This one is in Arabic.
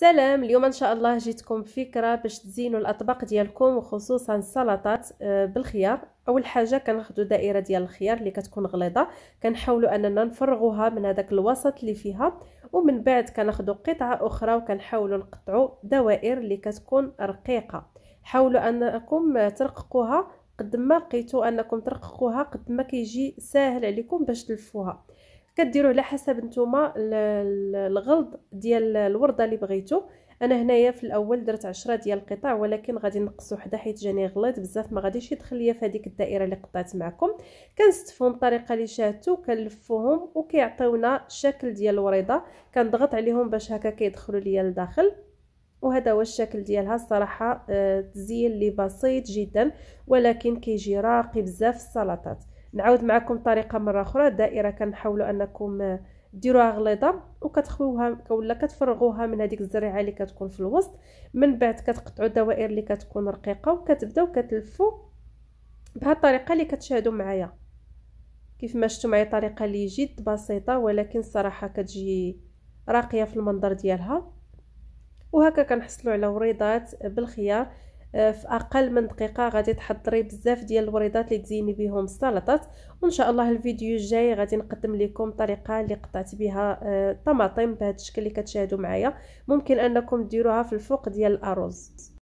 سلام اليوم ان شاء الله جيتكم بفكره باش تزينوا الاطباق ديالكم وخصوصا السلطات آه، بالخيار اول حاجه كناخذوا دائره ديال الخيار اللي كتكون غليظه كنحاولوا اننا نفرغوها من هذاك الوسط اللي فيها ومن بعد كناخذوا قطعه اخرى وكنحاولوا نقطعوا دوائر اللي كتكون رقيقه حاولوا انكم ترققوها قد ما لقيتوا انكم ترققوها قد ما كيجي ساهل عليكم باش تلفوها كديروه على حسب نتوما الغلظ ديال الورده اللي بغيتو انا هنايا في الاول درت عشرة ديال القطع ولكن غادي نقصو حدا حيت جاني غليظ بزاف ما غاديش يدخل ليا في هذيك الدائره اللي قطعت معكم كنستفهم الطريقه اللي شاهدتو كنلفوهم وكيعطيونا الشكل ديال الوريضه كنضغط عليهم باش هكا كيدخلوا ليا لداخل وهذا هو الشكل ديالها الصراحه آه، تزيين لي بسيط جدا ولكن كيجي راقي بزاف السلطات نعاود معكم طريقه مره اخرى الدائره كنحاولوا انكم آه، ديروها غليظه وكتخويوها ولا كتفرغوها من هذيك الزريعه اللي كتكون في الوسط من بعد كتقطعوا الدوائر اللي كتكون رقيقه وكتبداو كتلفوا بهذه الطريقه اللي كتشاهدوا معايا كيف ما شفتوا معايا طريقه اللي جد بسيطه ولكن صراحه كتجي راقيه في المنظر ديالها وهكا كنحصلوا على وريضات بالخيار آه، في اقل من دقيقه غادي تحضري بزاف ديال الوريدات اللي تزيني بهم السلطات وان شاء الله الفيديو الجاي غادي نقدم لكم طريقه اللي قطعت بها الطماطم آه، بهذا الشكل اللي كتشاهدوا معايا ممكن انكم ديروها في الفوق ديال الارز